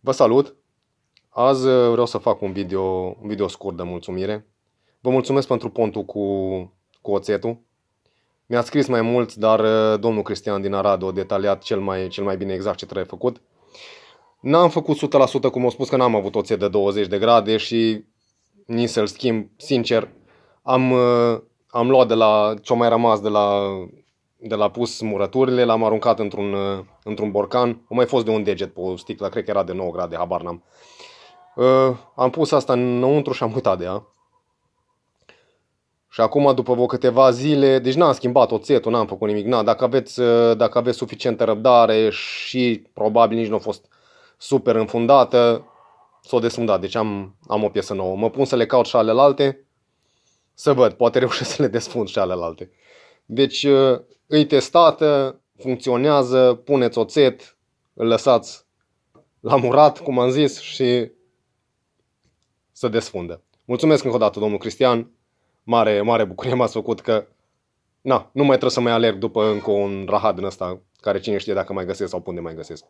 Vă salut! Azi uh, vreau să fac un video, un video scurt de mulțumire. Vă mulțumesc pentru pontul cu, cu oțetul. Mi-a scris mai mult, dar uh, domnul Cristian din Arad a detaliat cel mai, cel mai bine exact ce trebuie făcut. N-am făcut 100%, cum au spus că n-am avut oțet de 20 de grade și nici să-l schimb, sincer, am, uh, am luat de la ce mai rămas de la de la pus murăturile, l-am aruncat într-un, uh, într-un borcan. O mai fost de un deget pe o sticlă, cred că era de 9 grade, habar n-am. Uh, am pus asta înăuntru și am uitat de ea. Și acum, după vă câteva zile, deci n-am schimbat oțetul, n-am făcut nimic. Na, dacă, aveți, uh, dacă aveți suficientă răbdare și probabil nici nu a fost super înfundată, s-o desfundat. Deci am, am o piesă nouă. Mă pun să le caut și alelalte, să văd, poate reușesc să le desfund și alelalte. Deci, uh, îi testată, funcționează, puneți oțet, îl lăsați la murat, cum am zis, și să desfundă. Mulțumesc încă o dată, domnul Cristian. Mare, mare bucurie m-ați făcut că na, nu mai trebuie să mai alerg după încă un rahat din ăsta, care cine știe dacă mai găsesc sau unde mai găsesc.